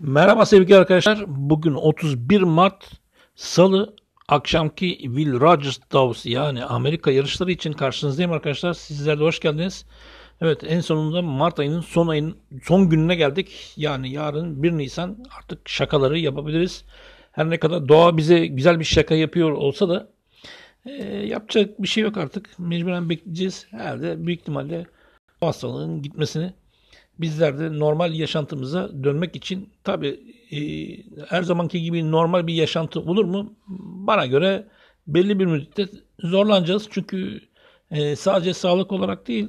Merhaba sevgili arkadaşlar. Bugün 31 Mart Salı akşamki Will Rogers Davos yani Amerika yarışları için karşınızdayım arkadaşlar. Sizler de hoş geldiniz. Evet en sonunda Mart ayının son ayının son gününe geldik. Yani yarın 1 Nisan artık şakaları yapabiliriz. Her ne kadar doğa bize güzel bir şaka yapıyor olsa da e, yapacak bir şey yok artık. Mecburen bekleyeceğiz. Herhalde büyük ihtimalle bu hastalığın gitmesini bizler de normal yaşantımıza dönmek için tabi e, her zamanki gibi normal bir yaşantı olur mu? Bana göre belli bir müddet zorlanacağız. Çünkü e, sadece sağlık olarak değil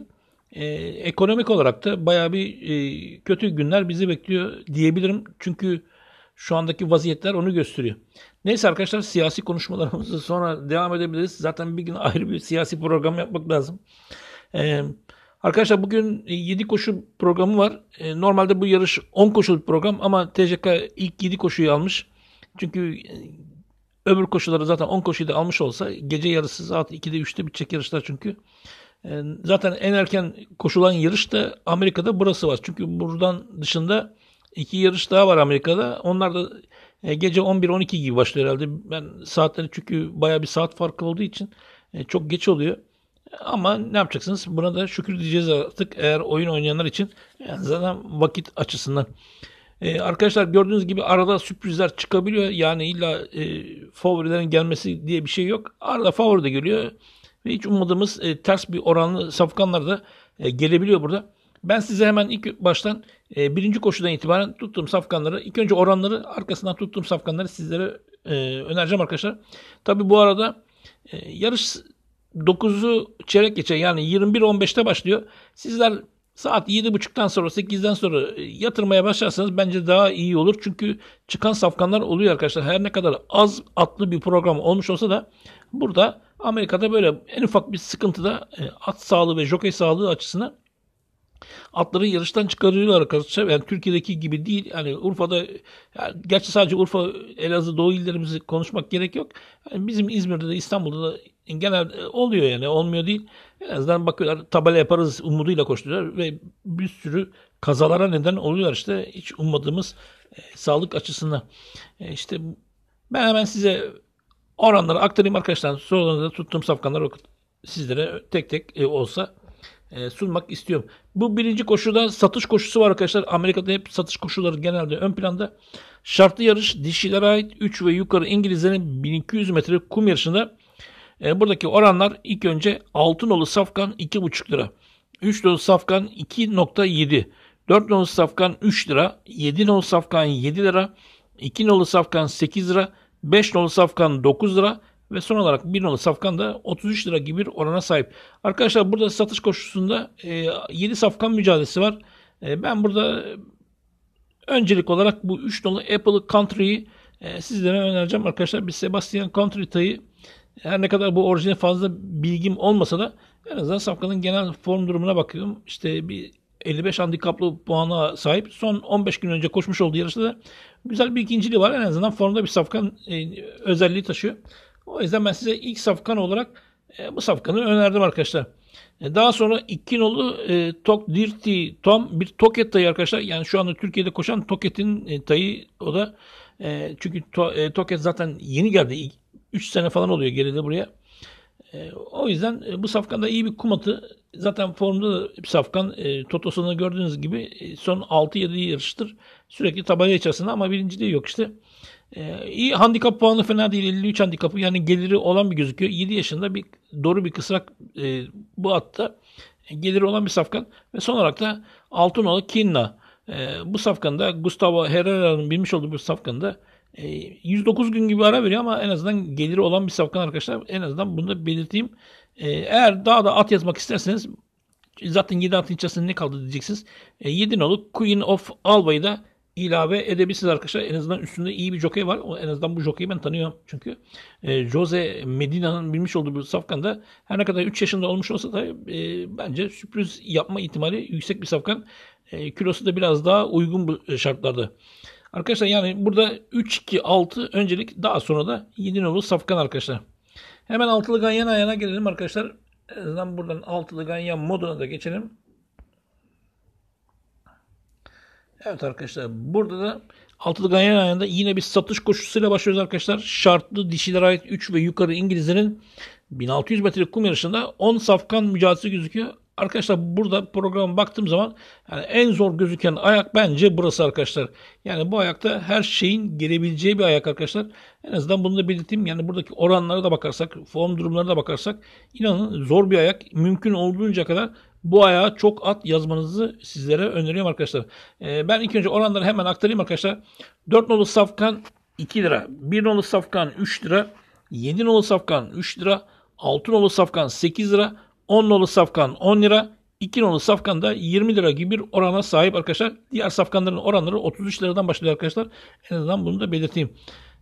e, ekonomik olarak da baya bir e, kötü günler bizi bekliyor diyebilirim. Çünkü şu andaki vaziyetler onu gösteriyor. Neyse arkadaşlar siyasi konuşmalarımızı sonra devam edebiliriz. Zaten bir gün ayrı bir siyasi program yapmak lazım. Evet. Arkadaşlar bugün 7 e, koşu programı var. E, normalde bu yarış 10 koşuluk program ama TCK ilk 7 koşuyu almış. Çünkü e, öbür koşuları zaten 10 koşuyu da almış olsa gece yarısı saat 2'de 3'te bitecek yarışlar çünkü. Zaten en erken koşulan yarış da Amerika'da burası var. Çünkü buradan dışında iki yarış daha var Amerika'da. Onlar da gece 11-12 gibi başlıyor herhalde. Ben saatleri çünkü baya bir saat farkı olduğu için çok geç oluyor. Ama ne yapacaksınız? Buna da şükür diyeceğiz artık eğer oyun oynayanlar için. Yani zaten vakit açısından. Ee, arkadaşlar gördüğünüz gibi arada sürprizler çıkabiliyor. Yani illa e, favorilerin gelmesi diye bir şey yok. Arada favori de geliyor. Ve hiç ummadığımız e, ters bir oranlı safkanlar da e, gelebiliyor burada. Ben size hemen ilk baştan e, birinci koşudan itibaren tuttuğum safkanları, ilk önce oranları arkasından tuttuğum safkanları sizlere e, önereceğim arkadaşlar. Tabi bu arada e, yarış 9'u çeyrek geçe yani 21.15'te başlıyor. Sizler saat 7.30'dan sonra 8'den sonra e, yatırmaya başlarsanız bence daha iyi olur. Çünkü çıkan safkanlar oluyor arkadaşlar. Her ne kadar az atlı bir program olmuş olsa da burada Amerika'da böyle en ufak bir sıkıntıda e, at sağlığı ve jockey sağlığı açısından atları yarıştan çıkarıyorlar arkadaşlar. Yani Türkiye'deki gibi değil. Yani Urfa'da e, yani gerçi sadece Urfa, Elazığ, Doğu illerimizi konuşmak gerek yok. Yani bizim İzmir'de de İstanbul'da da genel e, oluyor yani olmuyor değil. En azından bakıyorlar tabela yaparız umuduyla koşturuyorlar ve bir sürü kazalara neden oluyorlar işte hiç ummadığımız e, sağlık açısından. E, işte ben hemen size oranları aktarayım arkadaşlar. Sorularınızda tuttuğum safkanları sizlere tek tek e, olsa e, sunmak istiyorum. Bu birinci koşuda satış koşusu var arkadaşlar. Amerika'da hep satış koşuları genelde ön planda. Şartlı yarış dişilere ait 3 ve yukarı İngilizlerin 1200 metre kum yarışında e, buradaki oranlar ilk önce altın olu safkan 2,5 lira. 3 dolu safkan 2.7. 4 dolu safkan 3 lira. 7 dolu safkan 7 lira. 2 dolu safkan 8 lira. 5 dolu safkan 9 lira ve son olarak 1 dolu safkan da 33 lira gibi bir orana sahip. Arkadaşlar burada satış koşusunda 7 e, safkan mücadelesi var. E, ben burada öncelik olarak bu 3 dolu Apple Country'yi e, sizlere önereceğim arkadaşlar. Biz Sebastian Country tayı her ne kadar bu orijine fazla bilgim olmasa da en azından Safkan'ın genel form durumuna bakıyorum. İşte bir 55 handikaplı puana sahip. Son 15 gün önce koşmuş olduğu yarışta da güzel bir ikinciliği var. En azından formda bir Safkan e, özelliği taşıyor. O yüzden ben size ilk Safkan olarak e, bu Safkan'ı önerdim arkadaşlar. E, daha sonra ikinci nolu e, Tok Dirty Tom bir Toket dayı arkadaşlar. Yani şu anda Türkiye'de koşan Toket'in e, tayı o da. E, çünkü to, e, Toket zaten yeni geldi 3 sene falan oluyor geride buraya. E, o yüzden e, bu safkanda iyi bir kum atı. Zaten formda da bir safkan. E, Totos'unu gördüğünüz gibi e, son 6-7 yarıştır. Sürekli tabela içerisinde ama birinciliği yok işte. E, iyi handikap puanı fena değil. 53 handikapı yani geliri olan bir gözüküyor. 7 yaşında bir doğru bir kısrak e, bu atta e, geliri olan bir safkan. Ve son olarak da Altunalı Kinna. E, bu safkanda Gustavo Herrera'nın bilmiş olduğu bir safkanda 109 e, gün gibi ara veriyor ama en azından geliri olan bir savkan arkadaşlar. En azından bunu da belirteyim. E, eğer daha da at yazmak isterseniz zaten 7 atın içerisinde ne kaldı diyeceksiniz. 7 e, nolu Queen of Alba'yı da ilave edebilirsiniz arkadaşlar. En azından üstünde iyi bir jockey var. En azından bu jockey'i ben tanıyorum çünkü. Jose Medina'nın bilmiş olduğu bir safkan da her ne kadar 3 yaşında olmuş olsa da bence sürpriz yapma ihtimali yüksek bir safkan. kilosu da biraz daha uygun bu şartlarda. Arkadaşlar yani burada 3-2-6 öncelik daha sonra da 7 nolu safkan arkadaşlar. Hemen altılı yan ayağına gelelim arkadaşlar. Hemen buradan altılı yan moduna da geçelim. Evet arkadaşlar burada da altılı yan ayağında yine bir satış koşusuyla başlıyoruz arkadaşlar. Şartlı dişilere ait 3 ve yukarı İngilizlerin 1600 metrelik kum yarışında 10 safkan mücadelesi gözüküyor. Arkadaşlar burada programa baktığım zaman yani en zor gözüken ayak bence burası arkadaşlar. Yani bu ayakta her şeyin gelebileceği bir ayak arkadaşlar. En azından bunu da belirteyim. Yani buradaki oranlara da bakarsak, form durumlarına da bakarsak inanın zor bir ayak. Mümkün olduğunca kadar bu ayağa çok at yazmanızı sizlere öneriyorum arkadaşlar. Ee, ben ilk önce oranları hemen aktarayım arkadaşlar. 4 nolu safkan 2 lira. 1 nolu safkan 3 lira. 7 nolu safkan 3 lira. 6 nolu safkan 8 lira. 10 nolu safkan 10 lira, 2 nolu safkan da 20 lira gibi bir orana sahip arkadaşlar. Diğer safkanların oranları 33 liradan başlıyor arkadaşlar. En azından bunu da belirteyim.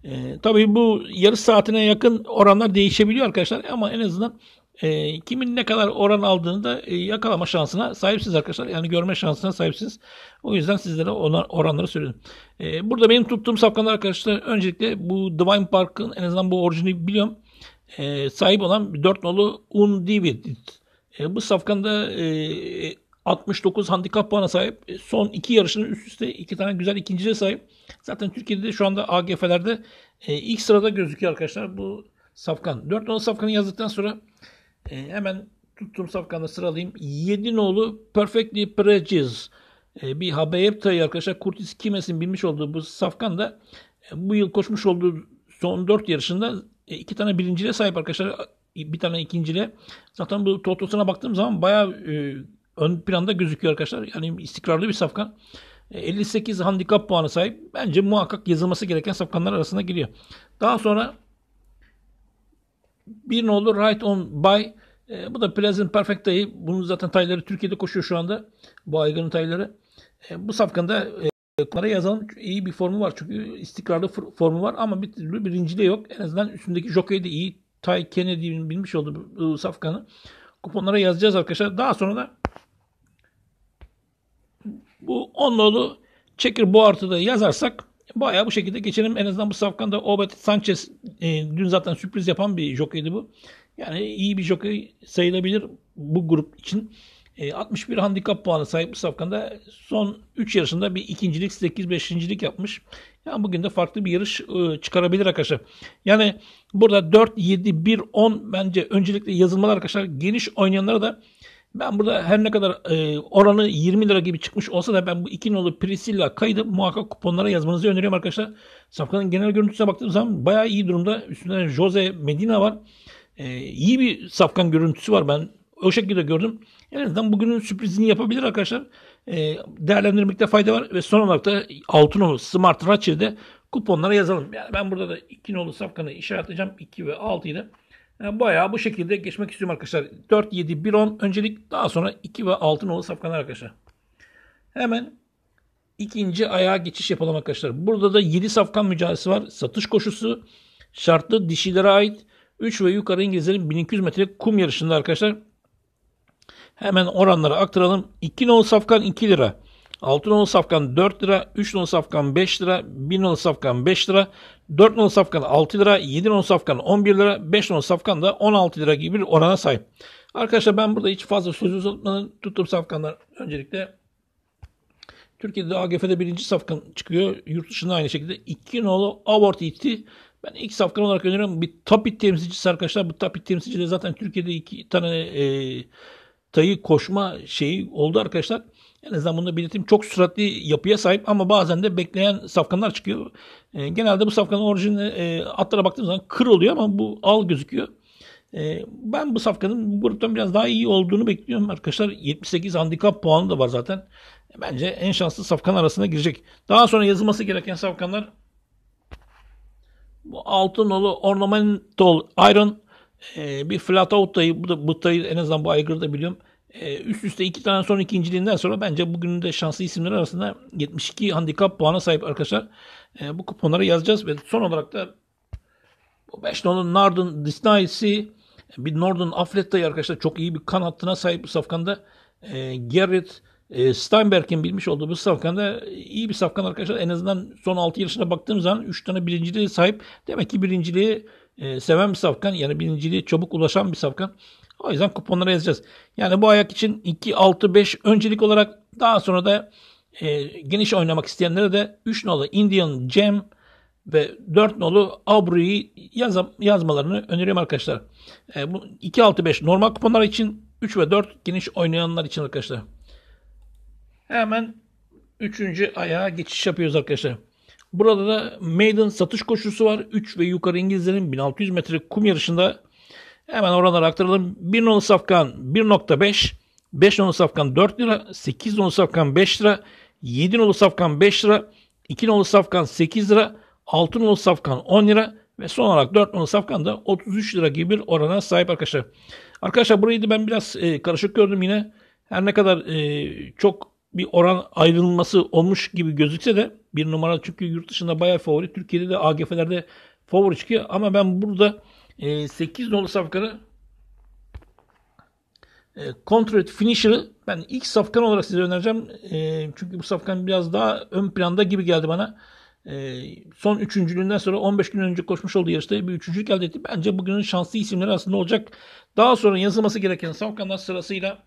Ee, tabii bu yarı saatine yakın oranlar değişebiliyor arkadaşlar ama en azından e, kimin ne kadar oran aldığını da e, yakalama şansına sahipsiniz arkadaşlar. Yani görme şansına sahipsiniz. O yüzden sizlere ona, oranları söyledim. E, burada benim tuttuğum safkanlar arkadaşlar öncelikle bu Divine Park'ın en azından bu orijini biliyorum e, sahip olan 4 nolu Undivided. E, bu safkanda e, 69 handikap puana sahip. E, son iki yarışının üst üste iki tane güzel ikinciye sahip. Zaten Türkiye'de de şu anda AGF'lerde e, ilk sırada gözüküyor arkadaşlar bu safkan. 4 nolu safkanı yazdıktan sonra e, hemen tuttuğum safkanı sıralayayım. 7 nolu Perfectly Precise. E, bir Habayepta'yı arkadaşlar Curtis Kimes'in bilmiş olduğu bu safkan da e, bu yıl koşmuş olduğu son 4 yarışında e, iki tane birinciyle sahip arkadaşlar. E, bir tane ikinciyle. Zaten bu totosuna baktığım zaman bayağı e, ön planda gözüküyor arkadaşlar. Yani istikrarlı bir safkan. 58 e, handikap puanı sahip. Bence muhakkak yazılması gereken safkanlar arasına giriyor. Daha sonra bir nolu Right on By. E, bu da Pleasant Perfect day. Bunun zaten tayları Türkiye'de koşuyor şu anda. Bu ayganın tayları. E, bu safkanda e, Kumara yazan iyi bir formu var. Çünkü istikrarlı formu var ama bir türlü de yok. En azından üstündeki jockey de iyi. Tay Kennedy'nin bilmiş olduğu safkanı. Kuponlara yazacağız arkadaşlar. Daha sonra da bu 10 nolu Çekir bu artıda yazarsak bayağı bu şekilde geçelim. En azından bu safkanda Obet Sanchez e, dün zaten sürpriz yapan bir jokeydi bu. Yani iyi bir jokey sayılabilir bu grup için. E, 61 handikap puanı sahip bir safkanda son 3 yarışında bir ikincilik, 8 beşincilik yapmış. Yani bugün de farklı bir yarış e, çıkarabilir arkadaşlar. Yani burada 4, 7, 1, 10 bence öncelikle yazılmalı arkadaşlar. Geniş oynayanlara da ben burada her ne kadar e, oranı 20 lira gibi çıkmış olsa da ben bu 2 nolu Priscilla kaydı muhakkak kuponlara yazmanızı öneriyorum arkadaşlar. Safkanın genel görüntüsüne baktığımız zaman bayağı iyi durumda. Üstünde Jose Medina var. E, iyi bir safkan görüntüsü var ben o şekilde gördüm. En azından bugünün sürprizini yapabilir arkadaşlar. E, değerlendirmekte fayda var. Ve son olarak da Altınoğlu Smart Ratchet'de kuponlara yazalım. Yani ben burada da 2 nolu safkanı işaretleyeceğim. 2 ve 6'yı da. Yani bayağı bu şekilde geçmek istiyorum arkadaşlar. 4, 7, 1, 10 öncelik daha sonra 2 ve 6 nolu safkanlar arkadaşlar. Hemen ikinci ayağa geçiş yapalım arkadaşlar. Burada da 7 safkan mücadelesi var. Satış koşusu şartlı dişilere ait 3 ve yukarı İngilizlerin 1200 metrelik kum yarışında arkadaşlar. Hemen oranları aktaralım. 2 nolu safkan 2 lira. 6 nolu safkan 4 lira. 3 nolu safkan 5 lira. 1 nolu safkan 5 lira. 4 nolu safkan 6 lira. 7 nolu safkan 11 lira. 5 nolu safkan da 16 lira gibi bir orana sahip. Arkadaşlar ben burada hiç fazla sözü uzatmadan tuttuğum safkanlar öncelikle Türkiye'de AGF'de birinci safkan çıkıyor. Yurt dışında aynı şekilde. 2 nolu Avort itti. Ben ilk safkan olarak öneriyorum. Bir Tapit temsilcisi arkadaşlar. Bu Tapit temsilcisi de zaten Türkiye'de iki tane e, tayı koşma şeyi oldu arkadaşlar. En azından bunu belirteyim. Çok süratli yapıya sahip ama bazen de bekleyen safkanlar çıkıyor. E, genelde bu safkanın orijini e, atlara baktığım zaman kır oluyor ama bu al gözüküyor. E, ben bu safkanın bu gruptan biraz daha iyi olduğunu bekliyorum arkadaşlar. 78 handikap puanı da var zaten. Bence en şanslı safkan arasına girecek. Daha sonra yazılması gereken safkanlar bu altın olu ornamental iron e, bir flat out dayı, bu da, bu bıttayı en azından bu aygırı da biliyorum. E, üst üste iki tane sonra ikinciliğinden sonra bence bugünün de şanslı isimler arasında 72 handikap puana sahip arkadaşlar. E, bu kuponları yazacağız ve son olarak da bu 5 Nolan Nardın Disney'si bir Northern Aflet dayı arkadaşlar çok iyi bir kan hattına sahip bu safkanda. E, Garrett e, Steinberg'in bilmiş olduğu bu safkanda iyi bir safkan arkadaşlar. En azından son 6 yarışına baktığım zaman 3 tane birinciliğe sahip. Demek ki birinciliği e, seven bir safkan. Yani birinciliğe çabuk ulaşan bir safkan. O yüzden kuponlara yazacağız. Yani bu ayak için 2, 6, 5 öncelik olarak daha sonra da e, geniş oynamak isteyenlere de 3 nolu Indian Gem ve 4 nolu Abru'yu yaz, yazmalarını öneriyorum arkadaşlar. E, bu 2, 6, 5 normal kuponlar için 3 ve 4 geniş oynayanlar için arkadaşlar. Hemen 3. ayağa geçiş yapıyoruz arkadaşlar. Burada da maiden satış koşusu var. 3 ve yukarı İngilizlerin 1600 metre kum yarışında hemen oralara aktaralım. 1 nolu safkan 1.5, 5 nolu safkan 4 lira, 8 nolu safkan 5 lira, 7 nolu safkan 5 lira, 2 nolu safkan 8 lira, 6 nolu safkan 10 lira ve son olarak 4 nolu safkan da 33 lira gibi bir orana sahip arkadaşlar. Arkadaşlar burayı da ben biraz e, karışık gördüm yine. Her ne kadar e, çok bir oran ayrılması olmuş gibi gözükse de bir numara çünkü yurt dışında bayağı favori. Türkiye'de de AGF'lerde favori çıkıyor. Ama ben burada e, 8 nolu safkanı e, Finisher'ı ben ilk safkan olarak size önereceğim. E, çünkü bu safkan biraz daha ön planda gibi geldi bana. E, son üçüncülüğünden sonra 15 gün önce koşmuş olduğu yarışta bir üçüncülük elde etti. Bence bugünün şanslı isimleri aslında olacak. Daha sonra yazılması gereken safkanlar sırasıyla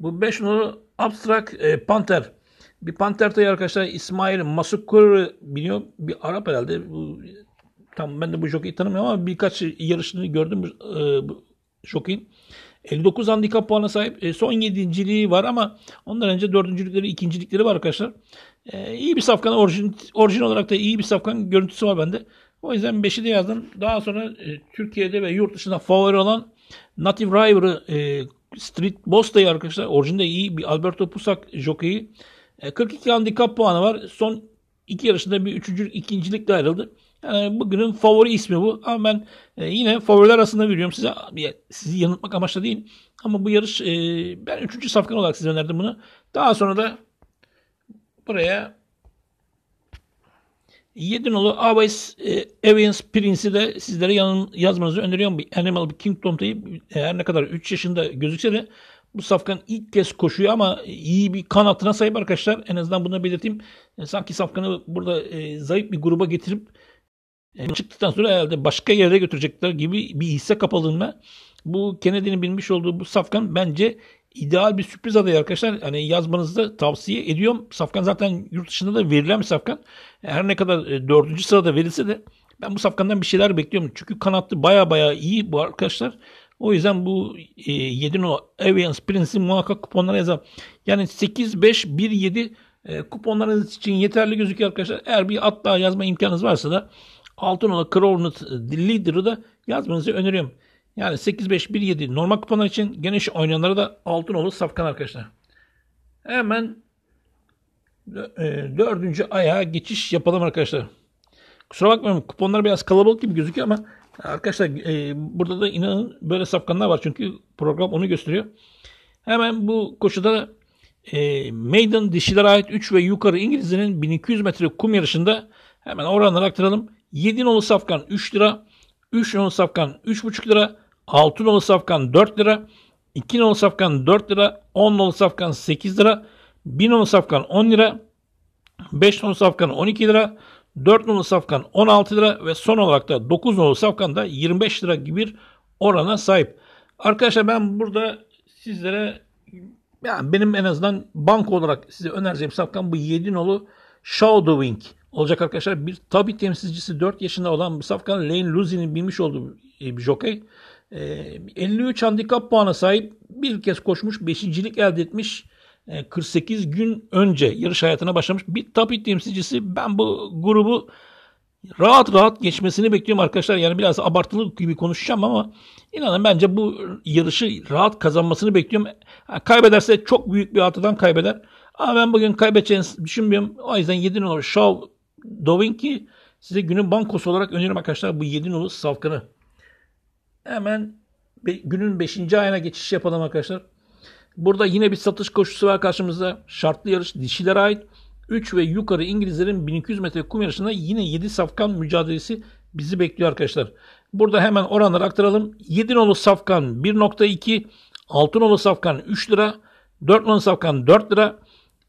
bu 5 nolu Abstract e, Panther bir panter Panterta'yı arkadaşlar İsmail Masukur biliyor. Bir Arap herhalde. Bu, tam ben de bu jokeyi tanımıyorum ama birkaç yarışını gördüm e, bu jokeyin. 59 handikap puanına sahip. E, son yedinciliği var ama ondan önce dördüncülükleri, ikincilikleri var arkadaşlar. E, iyi bir safkan. Orijin, orijin olarak da iyi bir safkan görüntüsü var bende. O yüzden 5'i de yazdım. Daha sonra e, Türkiye'de ve yurt dışında favori olan Native River'ı e, Street Bosta'yı arkadaşlar. Orijinde iyi bir Alberto Pusak jokeyi. 42 e, handikap puanı var. Son iki yarışında bir üçüncü, ikincilikle ayrıldı. Yani bugünün favori ismi bu. Ama ben e, yine favoriler arasında veriyorum size. Sizi yanıltmak amaçlı değil. Ama bu yarış e, ben üçüncü safkan olarak size önerdim bunu. Daha sonra da buraya 7 nolu Always Evans Prince'i de sizlere yazmanızı öneriyorum. Animal Kingdom'da eğer ne kadar 3 yaşında gözükse de bu Safkan ilk kez koşuyor ama iyi bir kanatına sahip arkadaşlar. En azından bunu belirteyim. E, sanki Safkan'ı burada e, zayıf bir gruba getirip e, çıktıktan sonra herhalde başka yere götürecekler gibi bir hisse kapalığına. Bu Kennedy'nin bilmiş olduğu bu Safkan bence ideal bir sürpriz adayı arkadaşlar. Hani yazmanızı da tavsiye ediyorum. Safkan zaten yurt dışında da verilen bir Safkan. Her ne kadar e, dördüncü sırada verilse de ben bu Safkan'dan bir şeyler bekliyorum. Çünkü kanatlı baya baya iyi bu arkadaşlar. O yüzden bu e, 7 no Avians Prince'i muhakkak kuponlara yazalım. Yani 8, 5, 1, 7 e, kuponlarınız için yeterli gözüküyor arkadaşlar. Eğer bir at daha yazma imkanınız varsa da Altınol'a Crowned Leader'ı da yazmanızı öneriyorum. Yani 8-5-1-7 normal kuponlar için geniş oynayanlara da Altınoğlu Safkan arkadaşlar. Hemen e, dördüncü ayağa geçiş yapalım arkadaşlar. Kusura bakmayın kuponlar biraz kalabalık gibi gözüküyor ama Arkadaşlar e, burada da inanın böyle sapkanlar var çünkü program onu gösteriyor. Hemen bu koşuda e, Maiden dişilere ait 3 ve yukarı İngiliz'in 1200 metre kum yarışında hemen oranları aktaralım. 7 nolu safkan 3 lira, 3 nolu safkan 3,5 lira, 6 nolu safkan 4 lira, 2 nolu safkan 4 lira, 10 nolu safkan 8 lira, 1 nolu safkan 10 lira, 5 nolu safkan 12 lira, 4 nolu safkan 16 lira ve son olarak da 9 nolu safkan da 25 lira gibi bir orana sahip. Arkadaşlar ben burada sizlere yani benim en azından bank olarak size önereceğim safkan bu 7 nolu Shadowing olacak arkadaşlar. Bir tabi temsilcisi 4 yaşında olan bir safkan Lane Luzi'nin bilmiş olduğu bir jockey. 53 ee, handikap puanı sahip bir kez koşmuş, beşincilik elde etmiş. 48 e, gün önce yarış hayatına başlamış bir tapit temsilcisi. Ben bu grubu rahat rahat geçmesini bekliyorum arkadaşlar. Yani biraz abartılı gibi konuşacağım ama inanın bence bu yarışı rahat kazanmasını bekliyorum. kaybederse çok büyük bir hatadan kaybeder. Ama ben bugün kaybedeceğini düşünmüyorum. O yüzden 7 numara Shaw Dovinki size günün bankosu olarak öneririm arkadaşlar bu 7 nolu Salkanı Hemen günün 5. ayına geçiş yapalım arkadaşlar. Burada yine bir satış koşusu var karşımızda. Şartlı yarış dişilere ait. 3 ve yukarı İngilizlerin 1200 metre kum yarışında yine 7 safkan mücadelesi bizi bekliyor arkadaşlar. Burada hemen oranları aktaralım. 7 nolu safkan 1.2, 6 nolu safkan 3 lira, 4 nolu safkan 4 lira,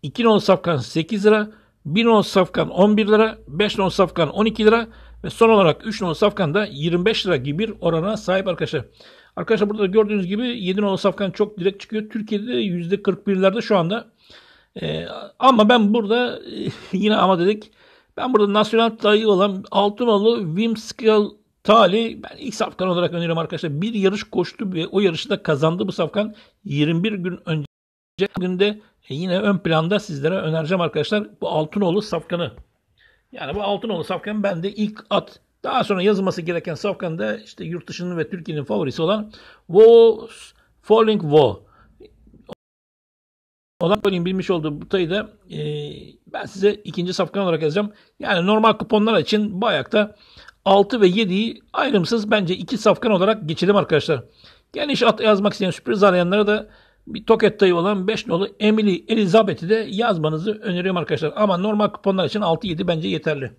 2 nolu safkan 8 lira, 1 nolu safkan 11 lira, 5 nolu safkan 12 lira ve son olarak 3 nolu safkan da 25 lira gibi bir orana sahip arkadaşlar. Arkadaşlar burada gördüğünüz gibi 7 nolu safkan çok direkt çıkıyor. Türkiye'de %41'lerde şu anda. E, ama ben burada e, yine ama dedik. Ben burada nasyonel tayı olan Altınalı Wim Skill Tali ben ilk safkan olarak öneriyorum arkadaşlar. Bir yarış koştu ve o yarışı da kazandı bu safkan. 21 gün önce de e, yine ön planda sizlere önereceğim arkadaşlar bu Altınoğlu safkanı. Yani bu Altınoğlu safkanı ben de ilk at daha sonra yazılması gereken safkan da işte yurt dışının ve Türkiye'nin favorisi olan Wo's Falling Wo. Olan Coin'in bilmiş olduğu tayı da e, ben size ikinci safkan olarak yazacağım. Yani normal kuponlar için bu ayakta 6 ve 7'yi ayrımsız bence iki safkan olarak geçelim arkadaşlar. Geniş at yazmak isteyen sürpriz arayanlara da bir toket tayı olan 5 nolu Emily Elizabeth'i de yazmanızı öneriyorum arkadaşlar. Ama normal kuponlar için 6-7 bence yeterli.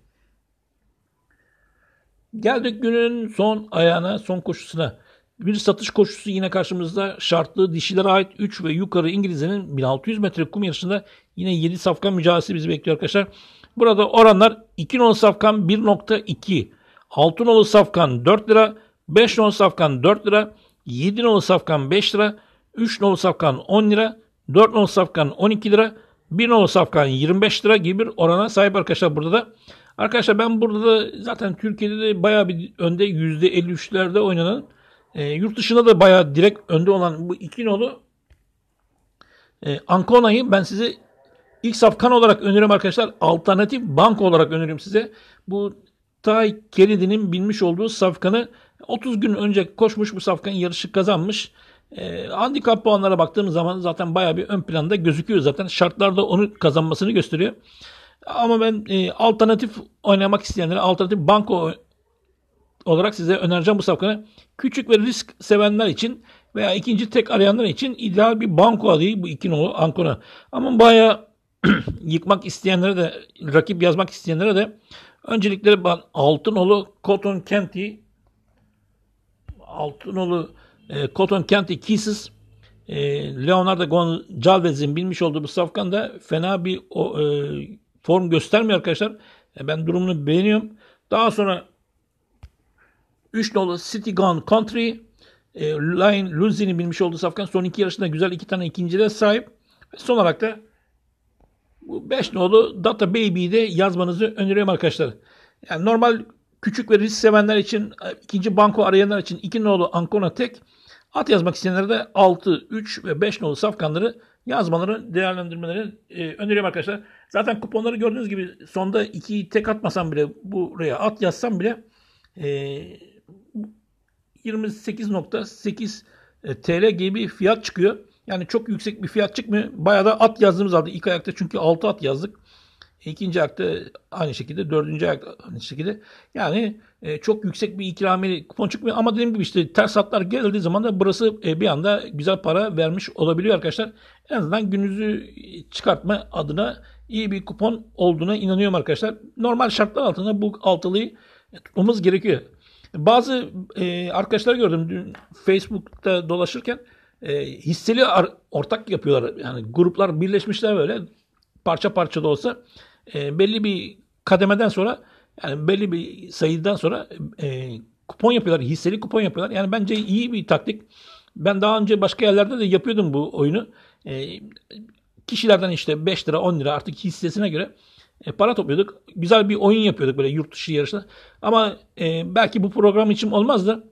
Geldik günün son ayağına, son koşusuna. Bir satış koşusu yine karşımızda şartlı dişilere ait 3 ve yukarı İngilizlerin 1600 metre kum yarışında yine 7 safkan mücadelesi bizi bekliyor arkadaşlar. Burada oranlar 2 nolu safkan 1.2, 6 nolu safkan 4 lira, 5 nolu safkan 4 lira, 7 nolu safkan 5 lira, 3 nolu safkan 10 lira, 4 nolu safkan 12 lira, 1 nolu safkan 25 lira gibi bir orana sahip arkadaşlar burada da. Arkadaşlar ben burada da zaten Türkiye'de de bayağı bir önde %53'lerde oynanan e, yurt dışında da bayağı direkt önde olan bu iki nolu e, Ancona'yı ben size ilk safkan olarak öneriyorum arkadaşlar. Alternatif bank olarak öneriyorum size. Bu Tay Keridi'nin bilmiş olduğu safkanı 30 gün önce koşmuş bu safkan yarışı kazanmış. E, handikap puanlara baktığım zaman zaten bayağı bir ön planda gözüküyor zaten. Şartlarda onu kazanmasını gösteriyor. Ama ben e, alternatif oynamak isteyenlere alternatif banko olarak size önereceğim bu sapkını. Küçük ve risk sevenler için veya ikinci tek arayanlar için ideal bir banko adayı bu iki nolu ankona. Ama bayağı yıkmak isteyenlere de rakip yazmak isteyenlere de öncelikle ben Altınolu Cotton Kenti Altınolu e, Cotton Kenti Kisses e, Leonardo Gonzalez'in bilmiş olduğu bu safkan da fena bir o, e, form göstermiyor arkadaşlar. E ben durumunu beğeniyorum. Daha sonra 3 nolu City Gone Country e, Line Luzin'i bilmiş olduğu safkan son iki yarışında güzel iki tane ikincide sahip. Ve son olarak da 5 nolu Data Baby'yi de yazmanızı öneriyorum arkadaşlar. Yani normal küçük ve risk sevenler için, e, ikinci banko arayanlar için 2 nolu Ancona Tek, at yazmak isteyenlere de 6, 3 ve 5 nolu safkanları yazmaları, değerlendirmeleri e, öneriyorum arkadaşlar. Zaten kuponları gördüğünüz gibi sonda 2'yi tek atmasam bile buraya at yazsam bile e, 28.8 e, TL gibi bir fiyat çıkıyor. Yani çok yüksek bir fiyat çıkmıyor. Bayağı da at yazdığımız halde ilk ayakta çünkü 6 at yazdık. İkinci akta aynı şekilde, dördüncü akta aynı şekilde. Yani e, çok yüksek bir ikramiye kupon çıkmıyor. Ama dediğim gibi işte ters hatlar geldiği zaman da burası e, bir anda güzel para vermiş olabiliyor arkadaşlar. En azından gününüzü çıkartma adına iyi bir kupon olduğuna inanıyorum arkadaşlar. Normal şartlar altında bu altılıyı e, tutmamız gerekiyor. Bazı e, arkadaşlar gördüm dün Facebook'ta dolaşırken e, hisseli ortak yapıyorlar. Yani gruplar birleşmişler böyle parça parça da olsa e, belli bir kademeden sonra yani belli bir sayıdan sonra e, kupon yapıyorlar. Hisseli kupon yapıyorlar. Yani bence iyi bir taktik. Ben daha önce başka yerlerde de yapıyordum bu oyunu. E, kişilerden işte 5 lira 10 lira artık hissesine göre e, para topluyorduk. Güzel bir oyun yapıyorduk böyle yurt dışı yarışta. Ama e, belki bu program için olmazdı.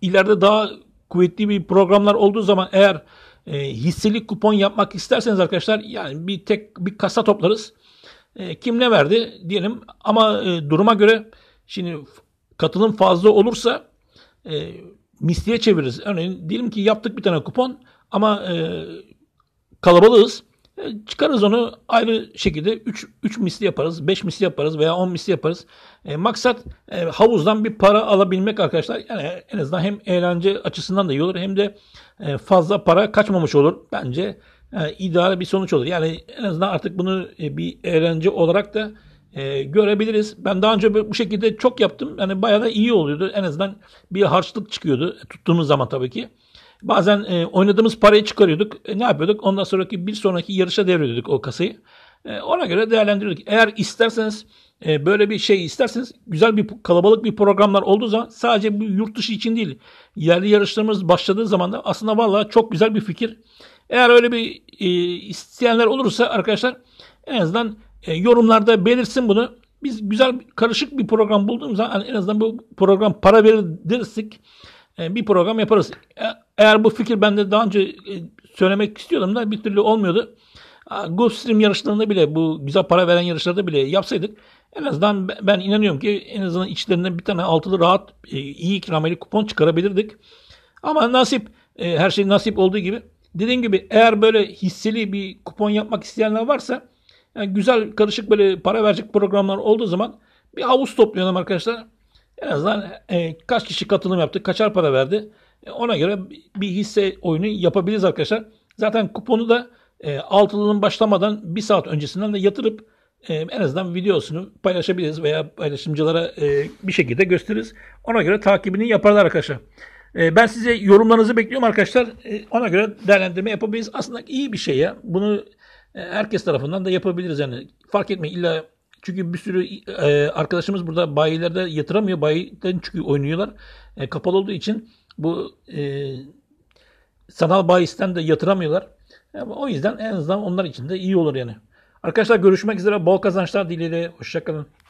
İleride daha kuvvetli bir programlar olduğu zaman eğer e, hisseli kupon yapmak isterseniz arkadaşlar yani bir tek bir kasa toplarız. E, kim ne verdi diyelim ama e, duruma göre şimdi katılım fazla olursa e, misliye çeviririz. Örneğin diyelim ki yaptık bir tane kupon ama e, kalabalığız. E, çıkarız onu ayrı şekilde 3, misli yaparız, 5 misli yaparız veya 10 misli yaparız. E, maksat e, havuzdan bir para alabilmek arkadaşlar. Yani en azından hem eğlence açısından da iyi olur hem de e, fazla para kaçmamış olur. Bence yani e, ideal bir sonuç olur. Yani en azından artık bunu e, bir eğlence olarak da e, görebiliriz. Ben daha önce bu şekilde çok yaptım. Yani bayağı da iyi oluyordu. En azından bir harçlık çıkıyordu tuttuğumuz zaman tabii ki. Bazen oynadığımız parayı çıkarıyorduk. ne yapıyorduk? Ondan sonraki bir sonraki yarışa devrediyorduk o kasayı. ona göre değerlendiriyorduk. Eğer isterseniz böyle bir şey isterseniz güzel bir kalabalık bir programlar olduğu zaman sadece bu yurt dışı için değil yerli yarışlarımız başladığı zaman da aslında valla çok güzel bir fikir. Eğer öyle bir e, isteyenler olursa arkadaşlar en azından e, yorumlarda belirsin bunu. Biz güzel karışık bir program bulduğumuz zaman hani en azından bu program para verir dersek e, bir program yaparız. E, eğer bu fikir ben de daha önce e, söylemek istiyordum da bir türlü olmuyordu. Go Stream yarışlarında bile bu güzel para veren yarışlarda bile yapsaydık en azından ben inanıyorum ki en azından içlerinden bir tane altılı rahat e, iyi ikrameli kupon çıkarabilirdik. Ama nasip e, her şey nasip olduğu gibi dediğim gibi eğer böyle hisseli bir kupon yapmak isteyenler varsa yani güzel karışık böyle para verecek programlar olduğu zaman bir havuz toplayalım arkadaşlar. En azından e, kaç kişi katılım yaptı, kaçar para verdi. E, ona göre bir hisse oyunu yapabiliriz arkadaşlar. Zaten kuponu da e, altılının başlamadan bir saat öncesinden de yatırıp e, en azından videosunu paylaşabiliriz veya paylaşımcılara e, bir şekilde gösteririz. Ona göre takibini yaparlar arkadaşlar. E, ben size yorumlarınızı bekliyorum arkadaşlar. E, ona göre değerlendirme yapabiliriz. Aslında iyi bir şey ya. Bunu e, herkes tarafından da yapabiliriz yani. Fark etmeyin illa çünkü bir sürü e, arkadaşımız burada bayilerde yatıramıyor. Bayiden çünkü oynuyorlar. E, kapalı olduğu için bu e, sanal bayisten de yatıramıyorlar. Yani e, o yüzden en azından onlar için de iyi olur yani. Arkadaşlar görüşmek üzere. Bol kazançlar dileğiyle. Hoşçakalın.